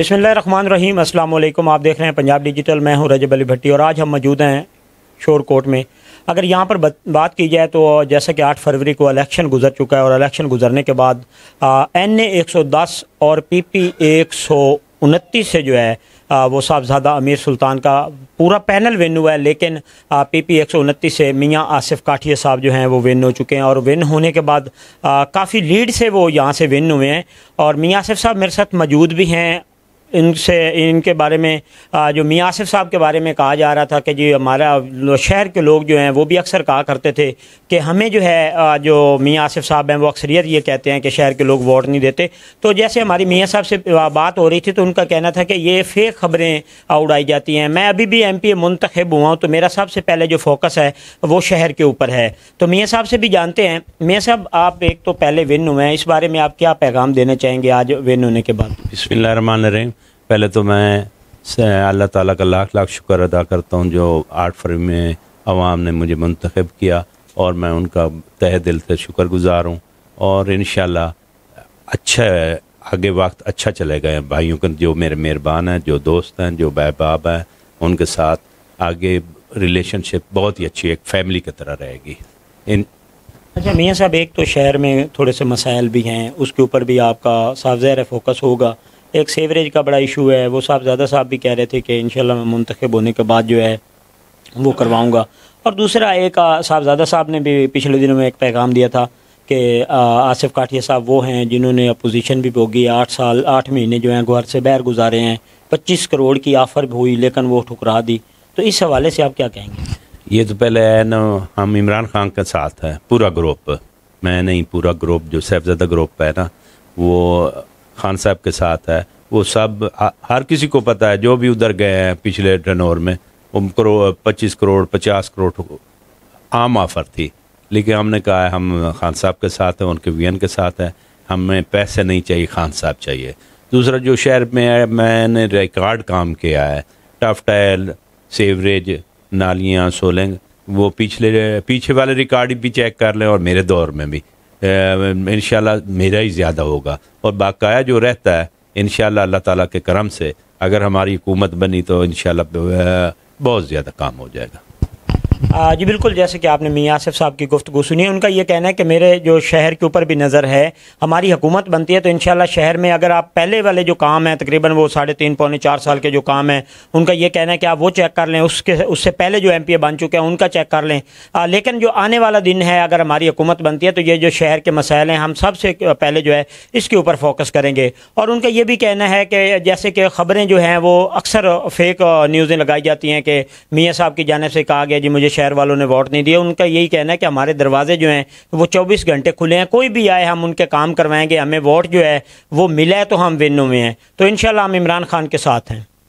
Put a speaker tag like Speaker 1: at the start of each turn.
Speaker 1: अस्सलाम वालेकुम आप देख रहे हैं पंजाब डिजिटल मैं हूं रजब अली भट्टी और आज हम मौजूद हैं शोर कोर्ट में अगर यहाँ पर बात की जाए तो जैसा कि 8 फरवरी को इलेक्शन गुजर चुका है और इलेक्शन गुजरने के बाद एन ए एक सौ दस और पी पी एक सौ उनतीस से जो है आ, वो साहबजादा अमीर सुल्तान का पूरा पैनल विन हुआ है लेकिन आ, पी पी एक सौ उनतीस से मियाँ आसिफ काठिया साहब जो हैं वो विन हो चुके हैं और विन होने के बाद काफ़ी लीड से वो यहाँ से विन हुए हैं और मियाँ आसिफ साहब मेरे साथ मौजूद भी हैं इनसे इनके बारे में जो मियाँ आसिफ साहब के बारे में कहा जा रहा था कि जी हमारा शहर के लोग जो हैं वो भी अक्सर कहा करते थे कि हमें जो है जो मियाँ आसिफ साहब हैं वो अक्सरियत ये कहते हैं कि शहर के लोग वोट नहीं देते तो जैसे हमारी मियाँ साहब से बात हो रही थी तो उनका कहना था कि ये फेक खबरें उड़ाई जाती हैं मैं अभी भी एम पी मुंतखब हुआ हूँ तो मेरा सबसे पहले जो फोकस है वो शहर के ऊपर है तो मियाँ साहब से भी जानते हैं मियाँ साहब आप एक तो पहले विन हुए हैं इस बारे में आप क्या पैगाम देना चाहेंगे आज विन होने के बाद
Speaker 2: बिस्मिल्लाह रहीम पहले तो मैं अल्लाह ताला का लाख लाख शुक्र अदा करता हूँ जो आठ फरवरी में आवाम ने मुझे मंतखब किया और मैं उनका तह दिल से शुक्र गुज़ार हूँ और इन अच्छा आगे वक्त अच्छा चलेगा भाइयों का जो मेरे मेहरबान हैं जो दोस्त हैं जो बहबाब हैं उनके साथ आगे रिलेशनशिप बहुत ही अच्छी एक फैमिली की तरह रहेगी इन
Speaker 1: अच्छा मियाँ साहब एक तो शहर में थोड़े से मसाइल भी हैं उसके ऊपर भी आपका साफ ज़हर फोकस होगा एक सेवरेज का बड़ा इशू है वो साहबजादा साहब भी कह रहे थे कि इन मैं मुंतखब होने के बाद जो है वो करवाऊँगा और दूसरा एक साहबजादा साहब ने भी पिछले दिनों में एक पैगाम दिया था कि आसिफ काठिया साहब वो हैं जिन्होंने अपोजिशन भी भोगी आठ साल आठ महीने जो हैं घर से बैर गुजारे हैं पच्चीस करोड़ की आफ़र भी हुई लेकिन वो ठुकरा दी तो इस हवाले से आप क्या
Speaker 2: कहेंगे ये तो पहले न हम इमरान खान के साथ हैं पूरा ग्रुप मैं नहीं पूरा ग्रुप जो साहबजादा ग्रुप है ना वो खान साहब के साथ है वो सब हर किसी को पता है जो भी उधर गए हैं पिछले टनोर में करो पच्चीस करोड़ पचास करोड़ आम ऑफर थी लेकिन हमने कहा है हम खान साहब के साथ हैं उनके वीएन के साथ हैं हमें पैसे नहीं चाहिए खान साहब चाहिए दूसरा जो शहर में है मैंने रिकॉर्ड काम किया है टफ टाइल सेवरेज नालियाँ सोलेंग वो पिछले पीछे वाले रिकॉर्ड भी चेक कर लें और मेरे दौर में भी इन मेरा ही ज़्यादा होगा और बाकाया जो रहता है इन अल्लाह ताला के करम से अगर हमारी हुकूमत बनी तो इन बहुत ज़्यादा काम हो जाएगा
Speaker 1: जी बिल्कुल जैसे कि आपने मियाँ आसिफ साहब की गुफ्तु सुनी है उनका यह कहना है कि मेरे जो शहर के ऊपर भी नज़र है हमारी हुकूमत बनती है तो इन शहर में अगर आप पहले वाले जो काम हैं तकरीबन वो साढ़े तीन पौने चार साल के जो काम हैं उनका ये कहना है कि आप वो चेक कर लें उसके उससे पहले जो एम पी ए बन चुके हैं उनका चेक कर लें आ, लेकिन जो आने वाला दिन है अगर हमारी हुकूमत बनती है तो ये जो शहर के मसाइल हैं हम सबसे पहले जो है इसके ऊपर फोकस करेंगे और उनका ये भी कहना है कि जैसे कि ख़बरें जो हैं वो अक्सर फेक न्यूज़ें लगाई जाती हैं कि मियाँ साहब की जानब से कहा गया जी मुझे शहर वालों ने वोट नहीं दिया उनका यही कहना है कि हमारे दरवाजे जो हैं वो चौबीस घंटे खुले हैं कोई भी आए हम उनके काम करवाएंगे हमें वोट जो है वो मिला है तो हम विन हुए हैं तो इन हम इमरान खान के साथ हैं